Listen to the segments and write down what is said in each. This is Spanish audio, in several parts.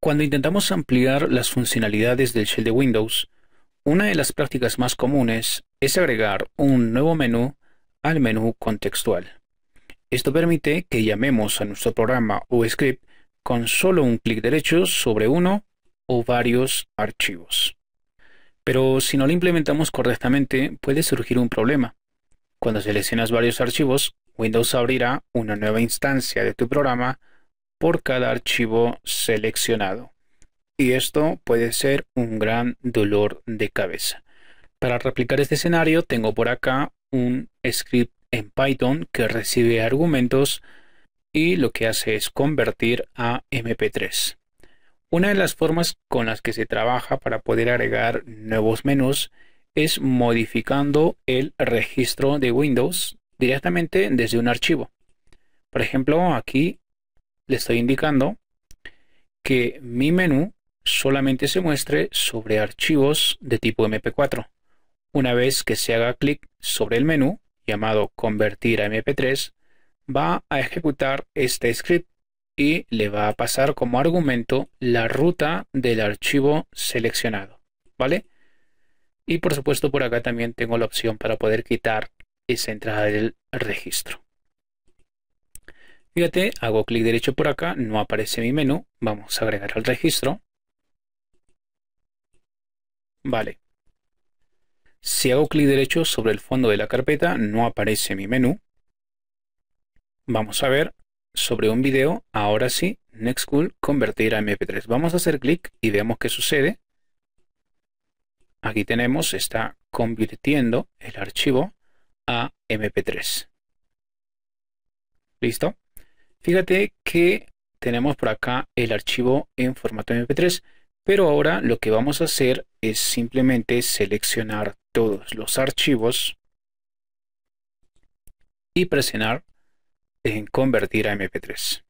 Cuando intentamos ampliar las funcionalidades del shell de Windows, una de las prácticas más comunes es agregar un nuevo menú al menú contextual. Esto permite que llamemos a nuestro programa o script con solo un clic derecho sobre uno o varios archivos. Pero si no lo implementamos correctamente, puede surgir un problema. Cuando seleccionas varios archivos, Windows abrirá una nueva instancia de tu programa por cada archivo seleccionado. Y esto puede ser un gran dolor de cabeza. Para replicar este escenario tengo por acá un script en Python que recibe argumentos y lo que hace es convertir a MP3. Una de las formas con las que se trabaja para poder agregar nuevos menús es modificando el registro de Windows directamente desde un archivo. Por ejemplo, aquí le estoy indicando que mi menú solamente se muestre sobre archivos de tipo MP4. Una vez que se haga clic sobre el menú, llamado Convertir a MP3, va a ejecutar este script y le va a pasar como argumento la ruta del archivo seleccionado, ¿vale? Y por supuesto por acá también tengo la opción para poder quitar esa entrada del registro. Fíjate, hago clic derecho por acá, no aparece mi menú, vamos a agregar al registro. Vale. Si hago clic derecho sobre el fondo de la carpeta, no aparece mi menú. Vamos a ver, sobre un video, ahora sí, Next Cool, convertir a MP3. Vamos a hacer clic y veamos qué sucede. Aquí tenemos, está convirtiendo el archivo a MP3. ¿Listo? Fíjate que tenemos por acá el archivo en formato MP3, pero ahora lo que vamos a hacer es simplemente seleccionar todos los archivos y presionar en convertir a MP3.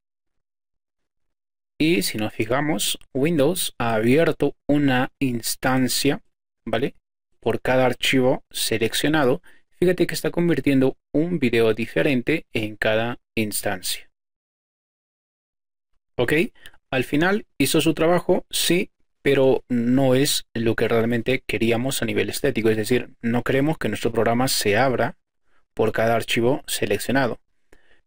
Y si nos fijamos, Windows ha abierto una instancia, ¿vale? Por cada archivo seleccionado. Fíjate que está convirtiendo un video diferente en cada instancia. ¿Ok? Al final hizo su trabajo, sí, pero no es lo que realmente queríamos a nivel estético. Es decir, no queremos que nuestro programa se abra por cada archivo seleccionado.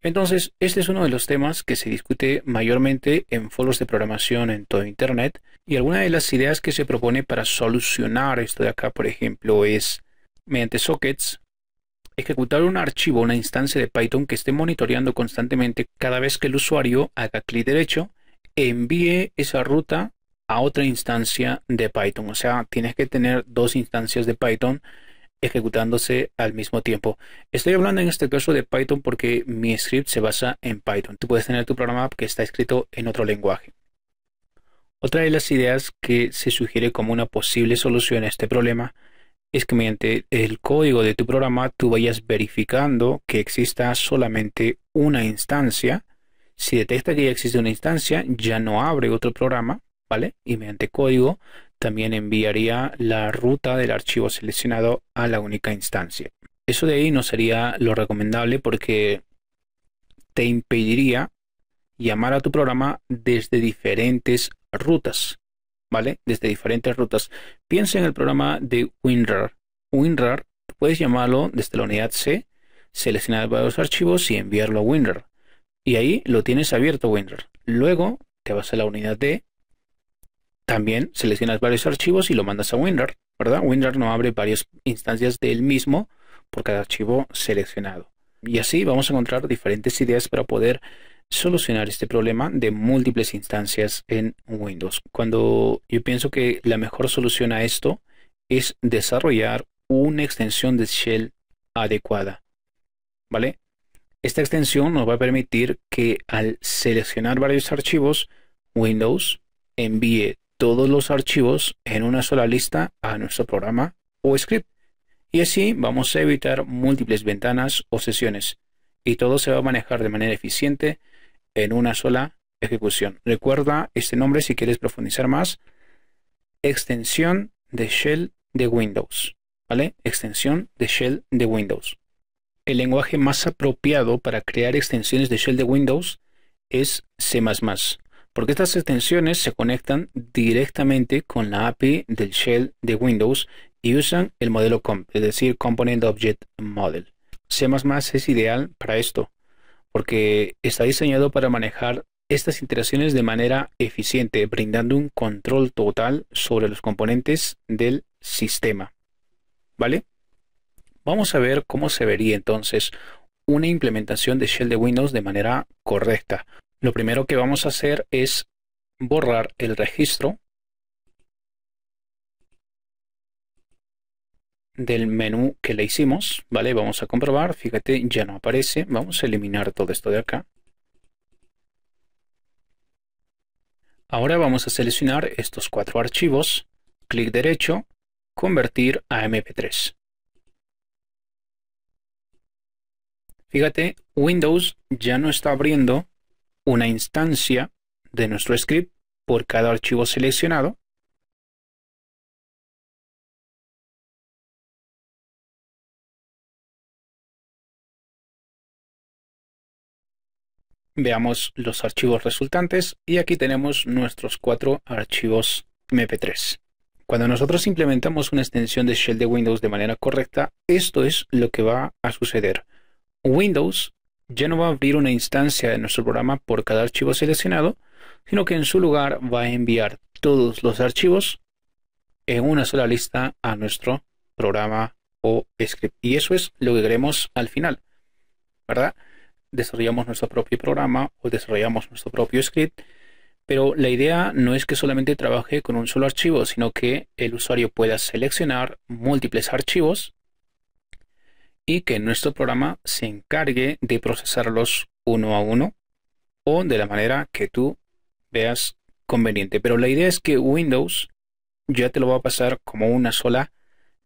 Entonces, este es uno de los temas que se discute mayormente en foros de programación en todo Internet y alguna de las ideas que se propone para solucionar esto de acá, por ejemplo, es mediante sockets ejecutar un archivo, una instancia de Python que esté monitoreando constantemente cada vez que el usuario haga clic derecho, envíe esa ruta a otra instancia de Python. O sea, tienes que tener dos instancias de Python ejecutándose al mismo tiempo. Estoy hablando en este caso de Python porque mi script se basa en Python. Tú puedes tener tu programa que está escrito en otro lenguaje. Otra de las ideas que se sugiere como una posible solución a este problema es que mediante el código de tu programa tú vayas verificando que exista solamente una instancia. Si detecta que ya existe una instancia, ya no abre otro programa, ¿vale? Y mediante código también enviaría la ruta del archivo seleccionado a la única instancia. Eso de ahí no sería lo recomendable porque te impediría llamar a tu programa desde diferentes rutas, ¿vale? Desde diferentes rutas. Piensa en el programa de WinRAR. WinRAR, puedes llamarlo desde la unidad C, seleccionar varios archivos y enviarlo a WinRAR. Y ahí lo tienes abierto WinRAR. Luego te vas a la unidad D, también seleccionas varios archivos y lo mandas a WinRAR, ¿verdad? WinRAR no abre varias instancias del mismo por cada archivo seleccionado. Y así vamos a encontrar diferentes ideas para poder solucionar este problema de múltiples instancias en Windows. Cuando yo pienso que la mejor solución a esto es desarrollar una extensión de shell adecuada. ¿Vale? Esta extensión nos va a permitir que al seleccionar varios archivos, Windows envíe todos los archivos en una sola lista a nuestro programa o script. Y así vamos a evitar múltiples ventanas o sesiones. Y todo se va a manejar de manera eficiente en una sola ejecución. Recuerda este nombre si quieres profundizar más. Extensión de shell de Windows. ¿Vale? Extensión de shell de Windows. El lenguaje más apropiado para crear extensiones de shell de Windows es C++ porque estas extensiones se conectan directamente con la API del shell de Windows y usan el modelo COMP, es decir, Component Object Model. C++ es ideal para esto, porque está diseñado para manejar estas interacciones de manera eficiente, brindando un control total sobre los componentes del sistema. ¿Vale? Vamos a ver cómo se vería entonces una implementación de Shell de Windows de manera correcta, lo primero que vamos a hacer es borrar el registro del menú que le hicimos, ¿vale? Vamos a comprobar, fíjate, ya no aparece, vamos a eliminar todo esto de acá. Ahora vamos a seleccionar estos cuatro archivos, clic derecho, convertir a MP3. Fíjate, Windows ya no está abriendo una instancia de nuestro script por cada archivo seleccionado veamos los archivos resultantes y aquí tenemos nuestros cuatro archivos mp3. Cuando nosotros implementamos una extensión de shell de Windows de manera correcta, esto es lo que va a suceder. Windows ya no va a abrir una instancia de nuestro programa por cada archivo seleccionado, sino que en su lugar va a enviar todos los archivos en una sola lista a nuestro programa o script. Y eso es lo que queremos al final, ¿verdad? Desarrollamos nuestro propio programa o desarrollamos nuestro propio script, pero la idea no es que solamente trabaje con un solo archivo, sino que el usuario pueda seleccionar múltiples archivos y que nuestro programa se encargue de procesarlos uno a uno o de la manera que tú veas conveniente. Pero la idea es que Windows ya te lo va a pasar como una sola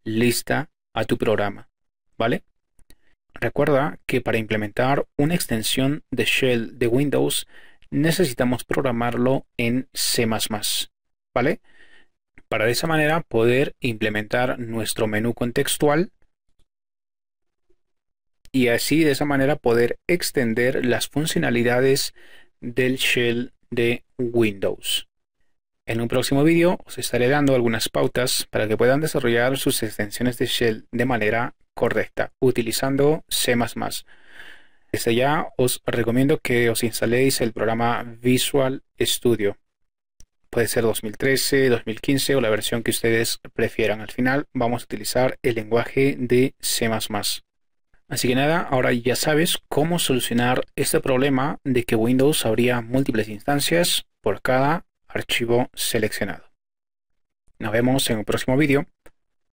lista a tu programa, ¿vale? Recuerda que para implementar una extensión de shell de Windows necesitamos programarlo en C++, ¿vale? Para de esa manera poder implementar nuestro menú contextual y así de esa manera poder extender las funcionalidades del shell de Windows. En un próximo vídeo os estaré dando algunas pautas para que puedan desarrollar sus extensiones de shell de manera correcta utilizando C++. Desde ya os recomiendo que os instaléis el programa Visual Studio. Puede ser 2013, 2015 o la versión que ustedes prefieran. Al final vamos a utilizar el lenguaje de C++. Así que nada, ahora ya sabes cómo solucionar este problema de que Windows abría múltiples instancias por cada archivo seleccionado. Nos vemos en el próximo vídeo.